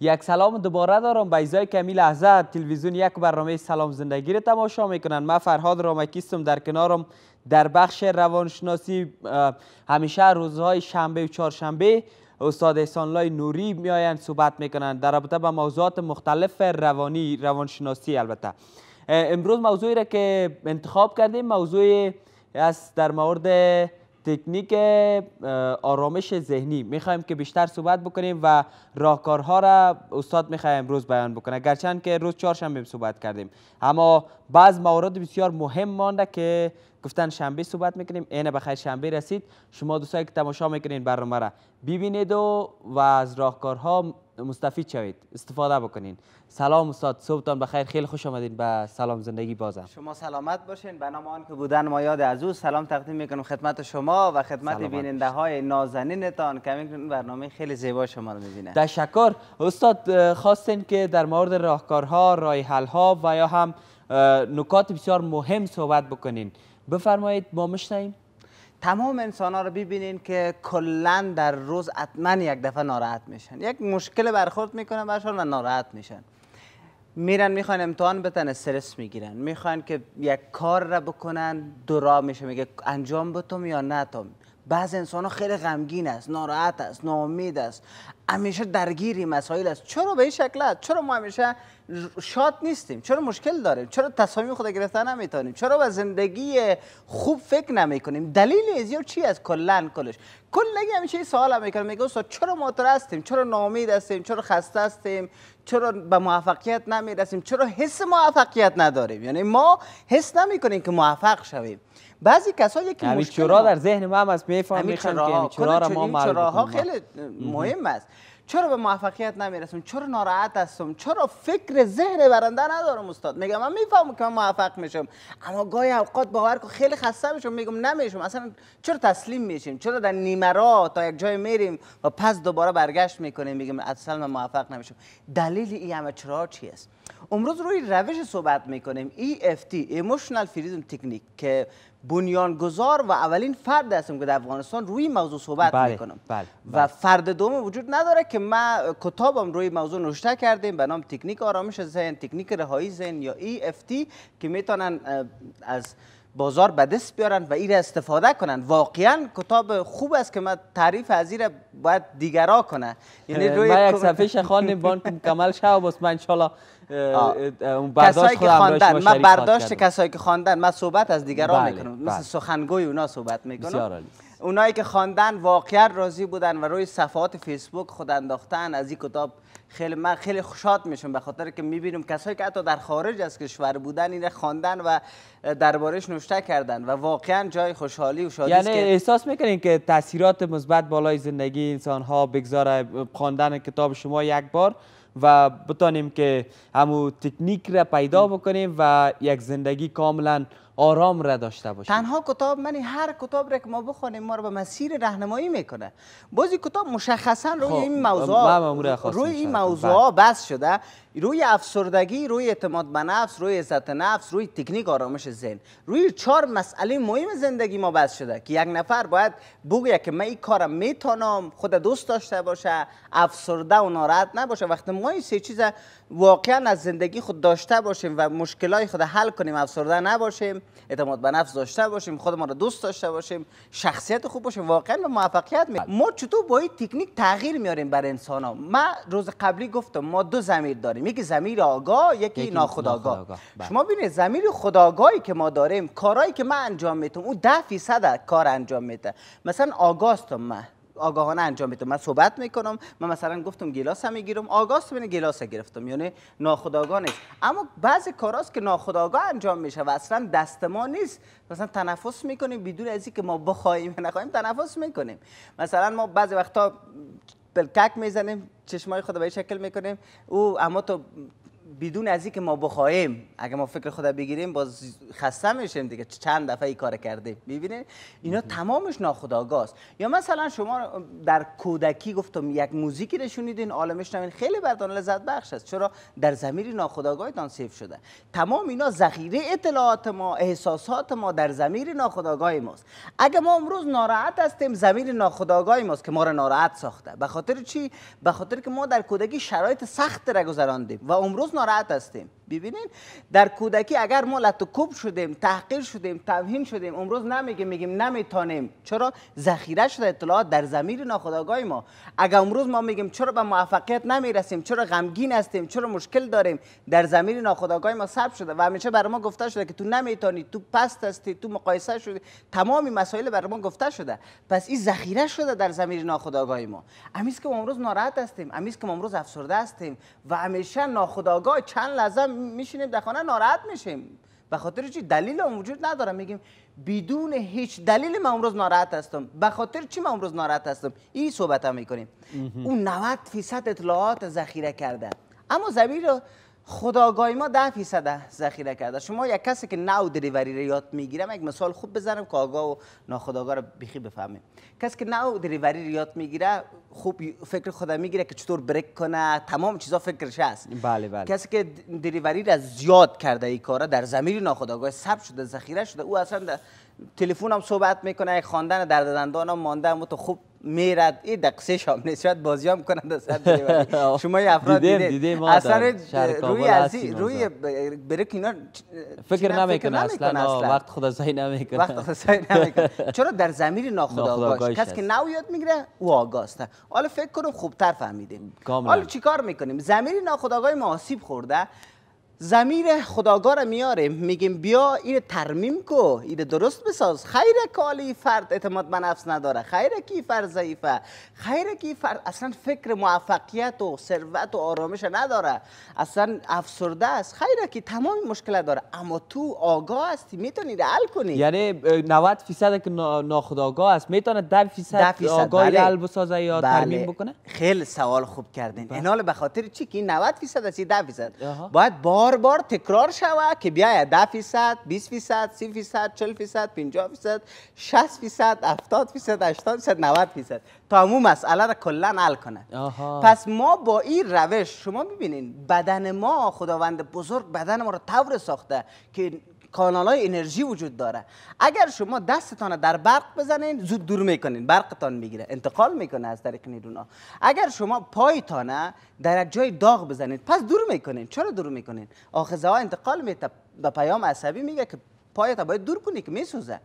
یک سلام دوباره دارم به ایزای کمی لحظه تلویزیون یک برنامه سلام زندگی رو تماشا میکنن من فرهاد رامکیستم در کنارم در بخش روانشناسی همیشه روزهای شنبه و چهارشنبه استاد احسانلای نوری میآیند صحبت میکنن در رابطه با موضوعات مختلف روانی روانشناسی البته امروز موضوعی را که انتخاب کردیم موضوعی است در مورد تکنیک آرامش ذهنی میخوایم که بیشتر صحبت بکنیم و راهکارها را استاد میخوایم امروز بیان بکنه گرچند که روز چهارشنبه صحبت کردیم اما بعض موارد بسیار مهم مانده که گفتن شنبه صحبت میکنیم عین بخیر شنبه رسید شما دوستایی که تماشا میکنین برنامه را ببینید و, و از راهکارها مستفید شوید استفاده بکنین سلام استاد صبحتان بخیر خیلی خوش آمدین به سلام زندگی بازم شما سلامت باشین به نام که بودن ما یاد از او سلام تقدیم میکنم خدمت شما و خدمت بیننده های نازنینتان که این برنامه خیلی زیبا شما رو میبینه تشکر استاد خواستین که در مورد راهکارها راه حلها و یا هم نکات بسیار مهم صحبت بکنین بفرمایید ما مشتیم تمام انسان ها رو ببینین که کلا در روز حتما یک دفعه ناراحت میشن یک مشکل برخورد میکنن برشان و ناراحت میشن میرن میخوان امتحان بتن استرس میگیرن میخوان که یک کار را بکنن را میشه میگه انجام بتم یا نتم بعض انسان ها خیلی غمگین است ناراحت است ناامید است همیشه درگیری مسائل است چرا به این شکل است چرا ما همیشه شاد نیستیم چرا مشکل داریم چرا تصامیم خود گرفتن نمیتونیم چرا به زندگی خوب فکر نمی کنیم دلیل از چی از کلا کلش کل نگی همیشه سوال هم میکنه میگه استاد چرا ماتر هستیم چرا نامید هستیم چرا خسته هستیم چرا به موفقیت نمیرسیم چرا حس موفقیت نداریم یعنی ما حس نمیکنیم که موفق شویم بعضی کسایی که مشکل چرا در ذهن ما هم میفهمیم چرا خیلی مهم است چرا به موفقیت نمیرسم چرا ناراحت هستم چرا فکر ذهن برنده ندارم استاد میگم من میفهمم که من موفق میشم اما گاهی اوقات باور که خیلی خسته میشم میگم نمیشم اصلا چرا تسلیم میشیم چرا در نیمه را تا یک جای میریم و پس دوباره برگشت میکنیم میگم اصلا من موفق نمیشم دلیل این همه چرا چی است امروز روی روش صحبت میکنیم EFT Emotional Freedom تکنیک که بنیانگذار و اولین فرد هستم که در افغانستان روی موضوع صحبت بله، میکنم بله، و بله. فرد دوم وجود نداره که ما کتابم روی موضوع نوشته کردیم به نام تکنیک آرامش ذهن تکنیک رهایی ذهن یا EFT که میتونن از بازار به دست بیارن و این استفاده کنن واقعا کتاب خوب است که من تعریف از این باید دیگرا کنه یعنی روی من یک صفحه خان مکمل و بس من کسایی که خواندن من برداشت کسایی که خواندن من صحبت از دیگرا بله، میکنم مثل بله. سخنگوی اونا صحبت میکنم اونایی که خواندن واقعا راضی بودن و روی صفحات فیسبوک خود انداختن از این کتاب خیلی من خیلی خوشحال میشم به خاطر که میبینم کسایی که حتی در خارج از کشور بودن اینه خواندن و دربارش نوشته کردن و واقعا جای خوشحالی و شادی یعنی که احساس میکنین که تاثیرات مثبت بالای زندگی انسان ها بگذاره خواندن کتاب شما یک بار و بتانیم که همو تکنیک را پیدا بکنیم و یک زندگی کاملا آرام را داشته باشیم تنها کتاب من هر کتاب را که ما بخوانیم ما رو به مسیر راهنمایی میکنه بعضی کتاب مشخصا روی خب، این موضوع روی این موضوع بله. بس شده روی افسردگی روی اعتماد به نفس روی عزت نفس روی تکنیک آرامش ذهن روی چهار مسئله مهم زندگی ما بس شده که یک نفر باید بگه که من این کارم میتونم خود دوست داشته باشه افسرده و ناراحت نباشه وقتی ما این سه چیز واقعا از زندگی خود داشته باشیم و مشکلای خود حل کنیم افسرده نباشیم اعتماد به نفس داشته باشیم خودمان رو دوست داشته باشیم شخصیت خوب باشیم واقعا به موفقیت می ما چطور با این تکنیک تغییر میاریم بر انسان ها من روز قبلی گفتم ما دو زمیر داریم یکی زمیر آگاه یکی, یکی ناخودآگاه بله. شما ببینید زمیر خودآگاهی که ما داریم کارهایی که ما انجام میتم او 10 درصد کار انجام میده مثلا آگاستم من آگاهانه انجام میدم من صحبت میکنم من مثلا گفتم گلاس هم میگیرم آگاست من گلاس گرفتم یعنی ناخودآگاه نیست اما بعضی کاراست که ناخودآگاه انجام میشه و اصلا دست ما نیست مثلا تنفس میکنیم بدون از که ما بخوایم نخوایم تنفس میکنیم مثلا ما بعضی وقتا پلکک میزنیم چشمای خود به شکل میکنیم او اما تو بدون از اینکه ما بخوایم اگه ما فکر خدا بگیریم باز خسته میشیم دیگه چند دفعه ای کار کرده میبینید اینا تمامش ناخودآگاه یا مثلا شما در کودکی گفتم یک موزیکی نشونیدین شنیدین نمین خیلی بردان لذت بخش است چرا در زمیر تان سیف شده تمام اینا ذخیره اطلاعات ما احساسات ما در زمیر ناخداگاه ماست اگر ما امروز ناراحت هستیم زمیر ناخداگاه ماست که ما را ناراحت ساخته به خاطر چی به خاطر که ما در کودکی شرایط سخت را گذراندیم و امروز ناراحت هستیم ببینین در کودکی اگر ما لطکوب شدیم تحقیر شدیم توهین شدیم امروز نمیگیم میگیم نمیتونیم چرا ذخیره شده اطلاعات در زمیر ناخودآگاه ما اگر امروز ما میگیم چرا به موفقیت نمیرسیم چرا غمگین هستیم چرا مشکل داریم در زمیر ناخودآگاه ما ثبت شده و همیشه برای ما گفته شده که تو نمیتونی تو پست هستی تو مقایسه شدی تمام مسائل برای ما گفته شده پس این ذخیره شده در زمیر ناخودآگاه ما امیز که ما امروز ناراحت هستیم امیز که ما امروز افسرده هستیم و همیشه ناخودآگاه چند لحظه میشینیم در خانه ناراحت میشیم به خاطر چی دلیل هم وجود نداره میگیم بدون هیچ دلیل ما امروز ناراحت هستم به خاطر چی من امروز ناراحت هستم این صحبت هم میکنیم اون 90 فیصد اطلاعات ذخیره کرده اما زمین رو خداگاهی ما ده فیصد ذخیره کرده شما یک کسی که نو دریوری را یاد میگیرم یک مثال خوب بزنم که آگاه و ناخداگاه را بیخی بفهمیم کسی که نو دریوری را یاد میگیره خوب فکر خدا میگیره که چطور بریک کنه تمام چیزا فکرش هست بله بله کسی که دریوری را زیاد کرده ای کارا در زمین ناخداگاه ثبت شده ذخیره شده او اصلا تلفن هم صحبت میکنه یک خواندن درد دندان مانده هم تو خوب میرد این دقیقه شام نشد بازی هم کنند از شما یه افراد دیده, دیده اصلا روی ازی روی برک اینا فکر نمیکنه اصلا وقت خدا زاین نمیکنه وقت خدا زاین نمیکنه چرا در زمیر آگاش کسی که نو یاد میگیره او آگاسته حالا فکر کنم خوبتر فهمیدیم حالا چیکار میکنیم زمیر ناخودآگاه ما آسیب خورده زمیر خداگار میاره میگیم بیا این ترمیم کو این درست بساز خیره کالی فرد اعتماد به نفس نداره خیره کی فرد ضعیفه خیره کی فرد اصلا فکر موفقیت و ثروت و آرامش نداره اصلا افسرده است خیره کی تمام مشکل داره اما تو آگاه هستی میتونی حل کنی یعنی 90 فیصد که ناخداگاه است میتونه 10 فیصد آگاهی بله. حل بسازه یا بله. ترمیم بکنه خیلی سوال خوب کردین بله. انال به خاطر چی که 90 فیصد است 10 فیصد باید با بار بار تکرار شود که بیاید 10 فیصد 20 فیصد 30 فیصد 40 فیصد 50 فیصد 60 فیصد 70 فیصد 80 فیصد 90 فیصد تا همون مسئله را کلا حل کنه پس ما با این روش شما ببینین بدن ما خداوند بزرگ بدن ما رو طور ساخته که کانال های انرژی وجود داره اگر شما دستتان در برق بزنین زود دور میکنین برقتان میگیره انتقال میکنه از طریق نیرونا اگر شما پایتان در جای داغ بزنین پس دور میکنین چرا دور میکنین آخذه ها انتقال میده به پیام عصبی میگه که پایت باید دور کنی که میسوزه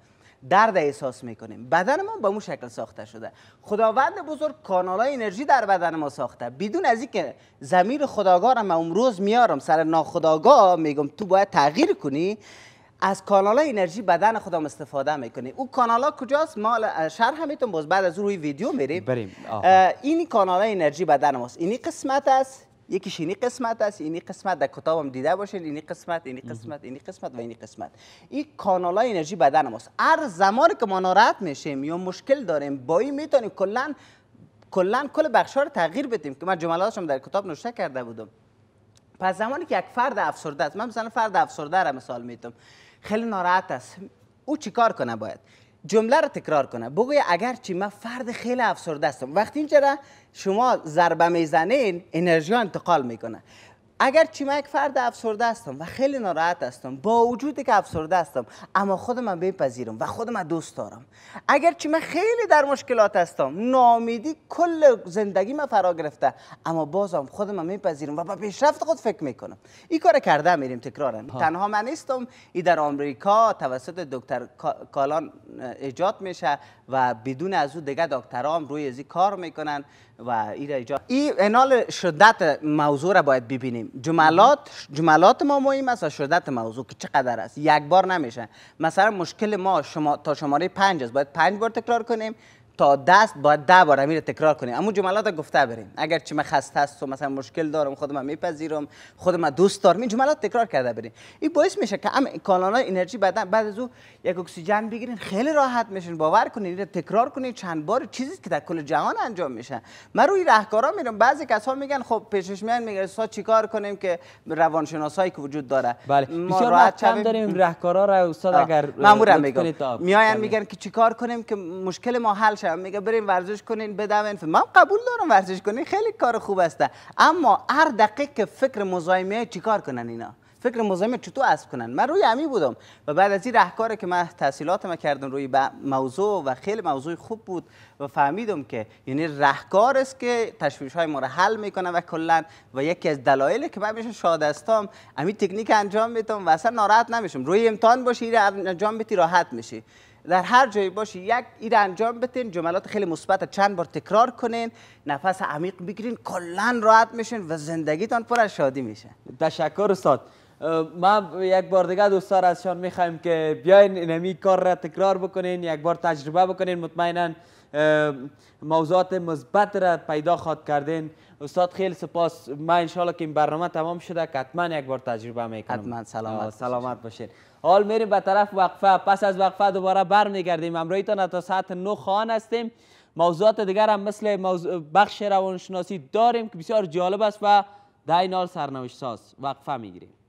درد احساس میکنیم بدن ما به اون شکل ساخته شده خداوند بزرگ کانال های انرژی در بدن ما ساخته بدون از اینکه زمیر خداگارم امروز میارم سر ناخداگاه میگم تو باید تغییر کنی از کانال انرژی بدن خودم استفاده میکنه. او کانال کجاست ما شرح همیتون باز بعد از روی ویدیو میریم بریم این کانال انرژی بدن ماست اینی قسمت است یکیش اینی قسمت است اینی قسمت در کتابم دیده باشین اینی قسمت اینی قسمت اینی قسمت و اینی قسمت این کانال انرژی بدن ماست هر زمانی که ما ناراحت میشیم یا مشکل داریم با این میتونیم کلا کلا کل بخشا رو تغییر بدیم که من جملاتشم در کتاب نوشته کرده بودم پس زمانی که یک فرد افسرده است من مثلا فرد افسرده را مثال میتونم خیلی ناراحت است او کار کنه باید جمله رو تکرار کنه بگوی اگر چی من فرد خیلی افسرده هستم وقتی اینجا شما ضربه میزنین انرژی انتقال میکنه اگر چی من یک فرد افسرده هستم و خیلی ناراحت هستم با وجودی که افسرده هستم اما خودم من بپذیرم و خودم من دوست دارم اگر چی من خیلی در مشکلات هستم نامیدی کل زندگی من فرا گرفته اما بازم خودم من میپذیرم و به پیشرفت خود فکر میکنم این کار کرده میریم تکرارا تنها من نیستم این در آمریکا توسط دکتر کالان ایجاد میشه و بدون از او دیگه دکترام روی ازی کار میکنن و این این انال شدت موضوع را باید ببینیم جملات جملات ما مهم است و شدت موضوع که چقدر است یک بار نمیشه مثلا مشکل ما شما تا شماره پنج است باید پنج بار تکرار کنیم دست باید ده بار امیر تکرار کنیم اما جملات رو گفته بریم اگر چی من خسته و مثلا مشکل دارم خودم میپذیرم خودم دوست دارم این جملات تکرار کرده بریم این باعث میشه که هم کانال انرژی بعد بعد از او یک اکسیژن بگیرین خیلی راحت میشین باور کنین اینو تکرار کنین چند بار چیزی که در کل جهان انجام میشه من روی راهکارا میرم بعضی کسا میگن خب پیشش میان میگن سا چیکار کنیم که روانشناسایی که وجود داره بله بسیار چند چند داریم راهکارا را استاد اگر معمولا میگم میایم بله. میگن که چیکار کنیم که مشکل ما حل شه میگیرم میگه بریم ورزش کنین بدوین من قبول دارم ورزش کنین خیلی کار خوب است اما هر دقیقه فکر مزایمه چیکار کنن اینا فکر مزاحم چطور اسب کنن من روی امی بودم و بعد از این راهکاری که من تحصیلات ما کردم روی موضوع و خیلی موضوع خوب بود و فهمیدم که یعنی رهکار است که تشویش های ما رو حل میکنه و کلا و یکی از دلایلی که من میشه شاد هستم امی تکنیک انجام میدم و اصلا ناراحت نمیشم روی امتحان باشی انجام بدی راحت میشی در هر جایی باشی یک ایر انجام بتین جملات خیلی مثبت چند بار تکرار کنین نفس عمیق بگیرین کلا راحت میشین و زندگیتان پر از شادی میشه تشکر استاد ما یک بار دیگه دوستان از شان میخوایم که بیاین اینمی کار را تکرار بکنین یک بار تجربه بکنین مطمئنا موضوعات مثبت را پیدا خواد کردین استاد خیلی سپاس ما انشالله که این برنامه تمام شده حتما یک بار تجربه میکنم حتما سلامت سلامت باشین حال میریم به طرف وقفه پس از وقفه دوباره بر میگردیم امرویتان تا ساعت نو خان هستیم موضوعات دیگر هم مثل بخش روانشناسی داریم که بسیار جالب است و در این سرنوشت ساز وقفه میگیریم